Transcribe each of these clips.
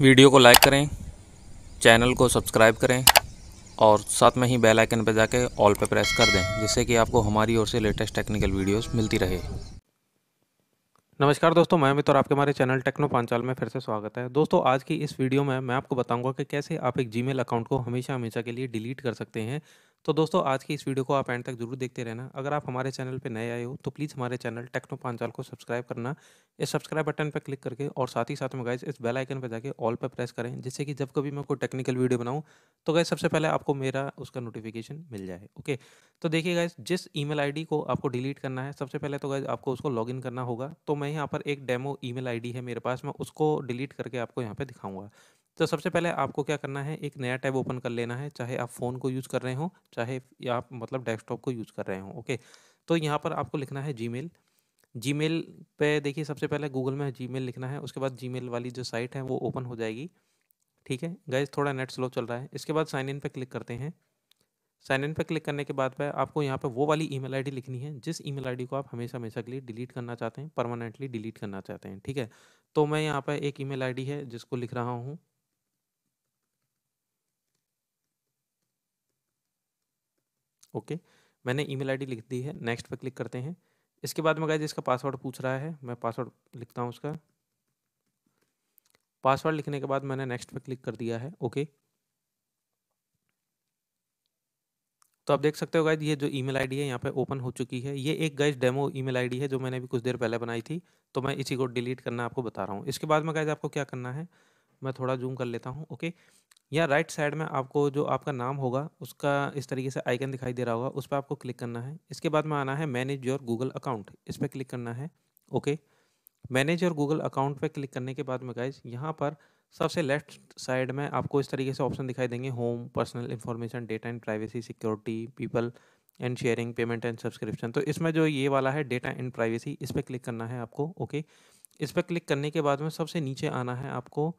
Video को like करें channel को सब्सक्राइब करें और साथ में ही बेल आइकन पर जाके ऑल पे प्रेस कर दें जिससे कि आपको हमारी ओर से लेटेस्ट टेक्निकल वीडियोस मिलती रहे नमस्कार दोस्तों मैं मित्र और आपके हमारे चैनल टेक्नो पांचाल में फिर से स्वागत है दोस्तों आज की इस वीडियो में मैं आपको बताऊंगा कि कैसे आप एक जीमेल अकाउंट को हमेशा हमेशा के लिए डिलीट कर सकते हैं तो दोस्तों आज की इस वीडियो को आप एंड तक जरूर देखते रहना अगर आप हमारे चैनल पर नए आए हो तो प्लीज़ हमारे चैनल टेक्नो पांचाल को सब्सक्राइब करना इस सब्सक्राइब बटन पर क्लिक करके और साथ ही साथ में गाइज इस बेल आइकन पर जाके ऑल पर प्रेस करें जिससे कि जब कभी मैं कोई टेक्निकल वीडियो बनाऊँ तो गाइज सबसे पहले आपको मेरा उसका नोटिफिकेशन मिल जाए ओके तो देखिए गाइज जिस ई मेल को आपको डिलीट करना है सबसे पहले तो गाइज आपको उसको लॉग करना होगा तो मैं यहाँ पर एक डेमो ई मेल है मेरे पास मैं उसको डिलीट करके आपको यहाँ पर दिखाऊंगा तो सबसे पहले आपको क्या करना है एक नया टैब ओपन कर लेना है चाहे आप फ़ोन को यूज़ कर रहे हो चाहे आप मतलब डेस्कटॉप को यूज़ कर रहे हो ओके तो यहाँ पर आपको लिखना है जी मेल जी मेल पर देखिए सबसे पहले गूगल में जी मेल लिखना है उसके बाद जी मेल वाली जो साइट है वो ओपन हो जाएगी ठीक है गैस थोड़ा नेट स्लो चल रहा है इसके बाद साइन इन पर क्लिक करते हैं साइन इन पर क्लिक करने के बाद पे आपको यहाँ पे वो वाली ईमेल आईडी लिखनी है जिस ईमेल आईडी को आप हमेशा हमेशा के लिए डिलीट करना चाहते हैं परमानेंटली डिलीट करना चाहते हैं ठीक है तो मैं यहाँ पर एक ईमेल आईडी है जिसको लिख रहा हूँ ओके मैंने ईमेल आईडी लिख दी है नेक्स्ट पर क्लिक करते हैं इसके बाद में गाइज इसका पासवर्ड पूछ रहा है मैं पासवर्ड लिखता हूँ उसका पासवर्ड लिखने के बाद मैंने नेक्स्ट पर क्लिक कर दिया है ओके तो आप देख सकते हो गाइज ये जो ईमेल आईडी है यहाँ पे ओपन हो चुकी है ये एक गाइज डेमो ईमेल आईडी है जो मैंने भी कुछ देर पहले बनाई थी तो मैं इसी को डिलीट करना आपको बता रहा हूँ इसके बाद में गाइज आपको क्या करना है मैं थोड़ा जूम कर लेता हूँ ओके या राइट साइड में आपको जो आपका नाम होगा उसका इस तरीके से आइकन दिखाई दे रहा होगा उस पर आपको क्लिक करना है इसके बाद में आना है मैनेज योर गूगल अकाउंट इस पर क्लिक करना है okay manage your Google account पर क्लिक करने के बाद में गाइज यहाँ पर सबसे लेफ्ट साइड में आपको इस तरीके से ऑप्शन दिखाई देंगे home personal information data and privacy security people and sharing payment and subscription तो इसमें जो ये वाला है डेटा एंड प्राइवेसी इस पर क्लिक करना है आपको ओके इस पर क्लिक करने के बाद में सबसे नीचे आना है आपको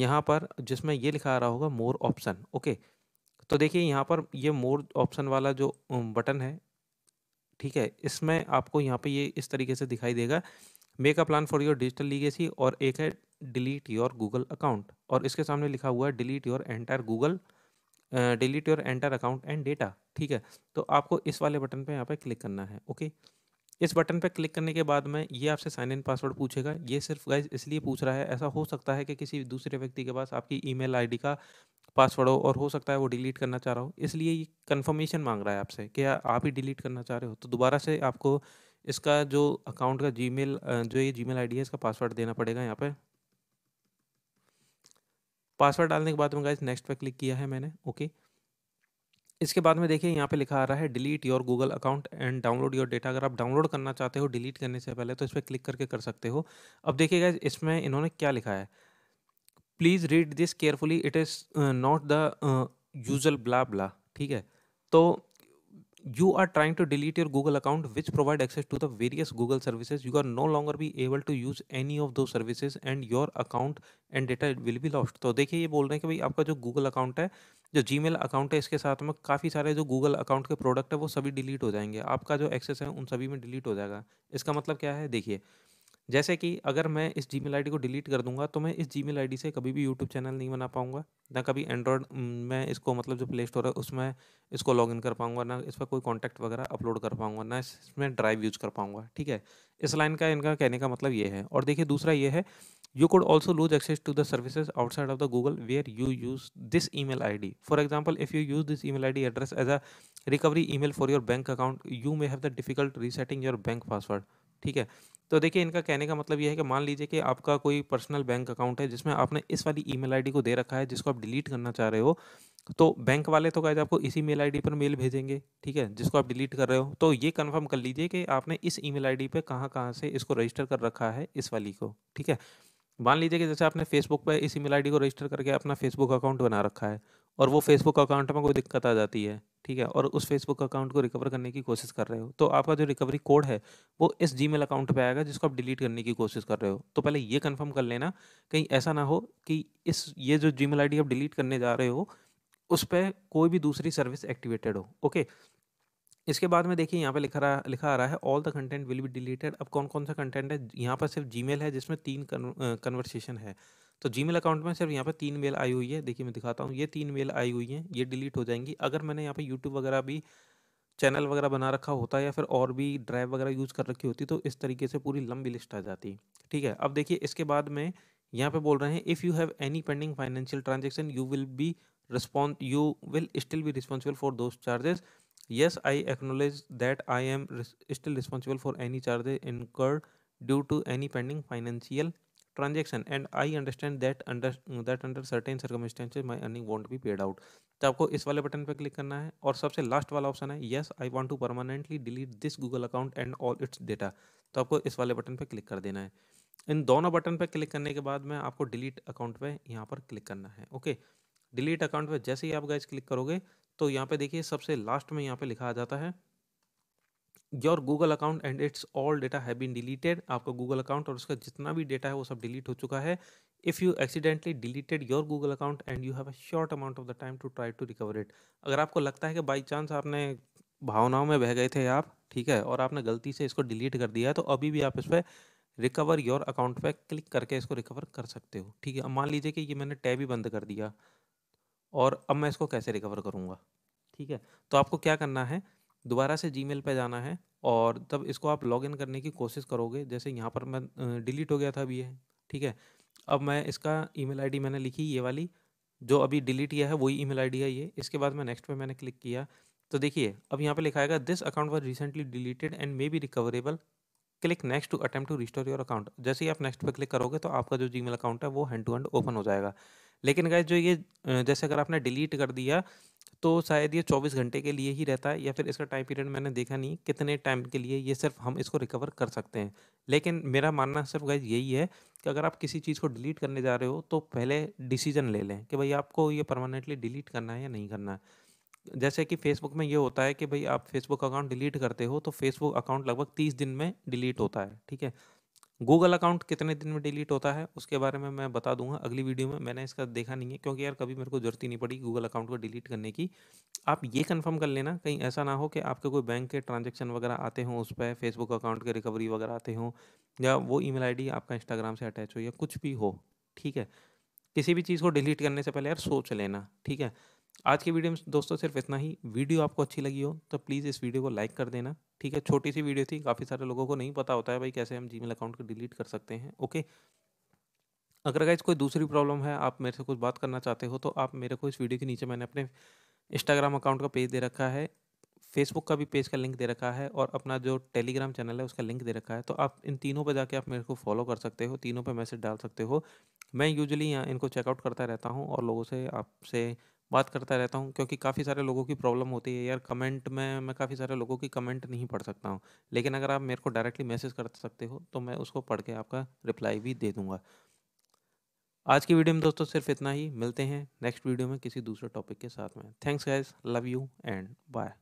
यहाँ पर जिसमें ये लिखा आ रहा होगा मोर ऑप्शन ओके तो देखिए यहाँ पर ये मोर ऑप्शन वाला जो बटन um, है ठीक है इसमें आपको यहाँ पे ये इस तरीके से दिखाई देगा make a plan for your digital legacy और एक है डिलीट योर गूगल अकाउंट और इसके सामने लिखा हुआ है delete your entire Google delete your entire account and data ठीक है तो आपको इस वाले बटन पर यहाँ पर क्लिक करना है ओके okay? इस बटन पर क्लिक करने के बाद में ये आपसे साइन इन पासवर्ड पूछेगा ये सिर्फ गाइज इसलिए पूछ रहा है ऐसा हो सकता है कि किसी दूसरे व्यक्ति के पास आपकी ईमेल आईडी का पासवर्ड हो और हो सकता है वो डिलीट करना चाह रहा हो इसलिए ये कन्फर्मेशन मांग रहा है आपसे कि आप ही डिलीट करना चाह रहे हो तो दोबारा से आपको इसका जो अकाउंट का जीमेल जो ये जीमेल आईडी है इसका पासवर्ड देना पड़ेगा यहाँ पे पासवर्ड डालने के बाद में गाइज नेक्स्ट पे क्लिक किया है मैंने ओके okay. इसके बाद में देखिए यहाँ पे लिखा आ रहा है delete your Google account and download your data अगर आप डाउनलोड करना चाहते हो डिलीट करने से पहले तो इस पर क्लिक करके कर सकते हो अब देखिएगा इसमें इन्होंने क्या लिखा है please read this carefully it is not the usual blah blah ठीक है तो you are trying to delete your google account which provide access to the various google services you are no longer be able to use any of those services and your account and data will be lost तो देखिए ये बोल रहे हैं कि भाई आपका जो गूगल अकाउंट है जो जी अकाउंट है इसके साथ में काफ़ी सारे जो गूगल अकाउंट के प्रोडक्ट है वो सभी डिलीट हो जाएंगे आपका जो एक्सेस है उन सभी में डिलीट हो जाएगा इसका मतलब क्या है देखिए जैसे कि अगर मैं इस जी मेल को डिलीट कर दूंगा तो मैं इस जी मेल से कभी भी यूट्यूब चैनल नहीं बना पाऊंगा ना कभी एंड्रॉयड में इसको मतलब जो प्ले स्टोर है उसमें इसको लॉग इन कर पाऊंगा ना इस पर कोई कॉन्टैक्ट वगैरह अपलोड कर पाऊंगा ना इसमें ड्राइव यूज कर पाऊंगा ठीक है इस लाइन का इनका कहने का मतलब ये है और देखिए दूसरा ये है you could also lose access to the service outside of the Google where you use this email I D for example if you use this email I D address as a recovery email for your bank account you may have the difficult resetting your bank password ठीक है तो देखिए इनका कहने का मतलब यह है कि मान लीजिए कि आपका कोई पर्सनल बैंक अकाउंट है जिसमें आपने इस वाली ईमेल आईडी को दे रखा है जिसको आप डिलीट करना चाह रहे हो तो बैंक वाले तो कहते आपको इसी मेल आईडी पर मेल भेजेंगे ठीक है जिसको आप डिलीट कर रहे हो तो ये कंफर्म कर लीजिए कि आपने इस ईमेल आईडी पे कहाँ कहाँ से इसको रजिस्टर कर रखा है इस वाली को ठीक है मान लीजिए कि जैसे आपने फेसबुक पर इस ईमेल आईडी को रजिस्टर करके अपना फेसबुक अकाउंट बना रखा है और वो फेसबुक अकाउंट में कोई दिक्कत आ जाती है ठीक है और उस फेसबुक अकाउंट को रिकवर करने की कोशिश कर रहे हो तो आपका जो रिकवरी कोड है वो इस जी अकाउंट पर आएगा जिसको आप डिलीट करने की कोशिश कर रहे हो तो पहले ये कन्फर्म कर लेना कहीं ऐसा ना हो कि इस ये जो जी मेल आप डिलीट करने जा रहे हो उस पर कोई भी दूसरी सर्विस एक्टिवेटेड हो ओके इसके बाद में देखिए यहाँ पे लिखा रहा लिखा आ रहा है all the content will be deleted अब कौन कौन सा कंटेंट है यहाँ पर सिर्फ जीमेल है जिसमें तीन कन्वर्सेशन है तो जीमेल अकाउंट में सिर्फ यहाँ पे तीन मेल आई हुई है देखिए मैं दिखाता हूँ ये तीन मेल आई हुई हैं ये डिलीट हो जाएंगी अगर मैंने यहाँ पे यूट्यूब वगैरह भी चैनल वगैरह बना रखा होता या फिर और भी ड्राइव वगैरह यूज़ कर रखी होती तो इस तरीके से पूरी लंबी लिस्ट आ जाती ठीक है अब देखिए इसके बाद में यहाँ पे बोल रहे हैं if you have any pending financial transaction you will be response you will still be responsible for those charges yes I acknowledge that I am still responsible for any any incurred due to any pending financial transaction and I understand that under that under certain circumstances my earning won't be paid out तो आपको इस वाले button पर click करना है और सबसे last वाला ऑप्शन है yes I want to permanently delete this Google account and all its data तो आपको इस वाले बटन पर क्लिक कर देना है इन दोनों बटन पर क्लिक करने के बाद में आपको डिलीट अकाउंट पर यहाँ पर क्लिक करना है ओके डिलीट अकाउंट पर जैसे ही आप गाइज क्लिक करोगे तो यहाँ पे देखिए सबसे लास्ट में यहाँ पे लिखा आ जाता है your Google account and its all data have been deleted आपका गूगल अकाउंट और उसका जितना भी डेटा है वो सब डिलीट हो चुका है if you accidentally deleted your Google account and you have a short amount of the time to try to recover it अगर आपको लगता है कि बाई चांस आपने भावनाओं में बह गए थे आप ठीक है और आपने गलती से इसको डिलीट कर दिया तो अभी भी आप इस पर रिकवर योर अकाउंट पर क्लिक करके इसको रिकवर कर सकते हो ठीक है अब मान लीजिए कि ये मैंने टैब ही बंद कर दिया और अब मैं इसको कैसे रिकवर करूँगा ठीक है तो आपको क्या करना है दोबारा से जी पर जाना है और तब इसको आप लॉग इन करने की कोशिश करोगे जैसे यहाँ पर मैं डिलीट हो गया था अभी ये ठीक है अब मैं इसका ईमेल आईडी मैंने लिखी ये वाली जो अभी डिलीट किया है वही ईमेल आईडी है ये इसके बाद मैं नेक्स्ट पे मैंने क्लिक किया तो देखिए अब यहाँ पे लिखाएगा this account was recently deleted and may be recoverable click next to attempt to restore your account जैसे ही आप नेक्स्ट पर क्लिक करोगे तो आपका जो जी अकाउंट है वो हैंड टू हैंड ओपन हो जाएगा लेकिन गाइज जो ये जैसे अगर आपने डिलीट कर दिया तो शायद ये 24 घंटे के लिए ही रहता है या फिर इसका टाइम पीरियड मैंने देखा नहीं कितने टाइम के लिए ये सिर्फ हम इसको रिकवर कर सकते हैं लेकिन मेरा मानना सिर्फ गाइज यही है कि अगर आप किसी चीज़ को डिलीट करने जा रहे हो तो पहले डिसीजन ले लें कि भाई आपको ये परमानेंटली डिलीट करना है या नहीं करना है जैसे कि फेसबुक में ये होता है कि भाई आप फेसबुक अकाउंट डिलीट करते हो तो फेसबुक अकाउंट लगभग तीस दिन में डिलीट होता है ठीक है गूगल अकाउंट कितने दिन में डिलीट होता है उसके बारे में मैं बता दूंगा अगली वीडियो में मैंने इसका देखा नहीं है क्योंकि यार कभी मेरे को ज़रूरत ही नहीं पड़ी गूगल अकाउंट को डिलीट करने की आप ये कंफर्म कर लेना कहीं ऐसा ना हो कि आपके कोई बैंक के ट्रांजेक्शन वगैरह आते हों उस पर फेसबुक अकाउंट के रिकवरी वगैरह आते हों या वो ई मेल आपका इंस्टाग्राम से अटैच हो या कुछ भी हो ठीक है किसी भी चीज़ को डिलीट करने से पहले यार सोच लेना ठीक है आज की वीडियो में दोस्तों सिर्फ इतना ही वीडियो आपको अच्छी लगी हो तो प्लीज़ इस वीडियो को लाइक कर देना ठीक है छोटी सी वीडियो थी काफ़ी सारे लोगों को नहीं पता होता है भाई कैसे हम जीमेल अकाउंट को डिलीट कर सकते हैं ओके अगर अगर कोई दूसरी प्रॉब्लम है आप मेरे से कुछ बात करना चाहते हो तो आप मेरे को इस वीडियो के नीचे मैंने अपने इंस्टाग्राम अकाउंट का पेज दे रखा है फेसबुक का भी पेज का लिंक दे रखा है और अपना जो टेलीग्राम चैनल है उसका लिंक दे रखा है तो आप इन तीनों पर जाके आप मेरे को फॉलो कर सकते हो तीनों पर मैसेज डाल सकते हो मैं यूजली यहाँ इनको चेकआउट करता रहता हूँ और लोगों से आपसे बात करता रहता हूँ क्योंकि काफ़ी सारे लोगों की प्रॉब्लम होती है यार कमेंट में मैं काफ़ी सारे लोगों की कमेंट नहीं पढ़ सकता हूँ लेकिन अगर आप मेरे को डायरेक्टली मैसेज कर सकते हो तो मैं उसको पढ़ के आपका रिप्लाई भी दे दूँगा आज की वीडियो में दोस्तों सिर्फ इतना ही मिलते हैं नेक्स्ट वीडियो में किसी दूसरे टॉपिक के साथ में thanks guys love you and bye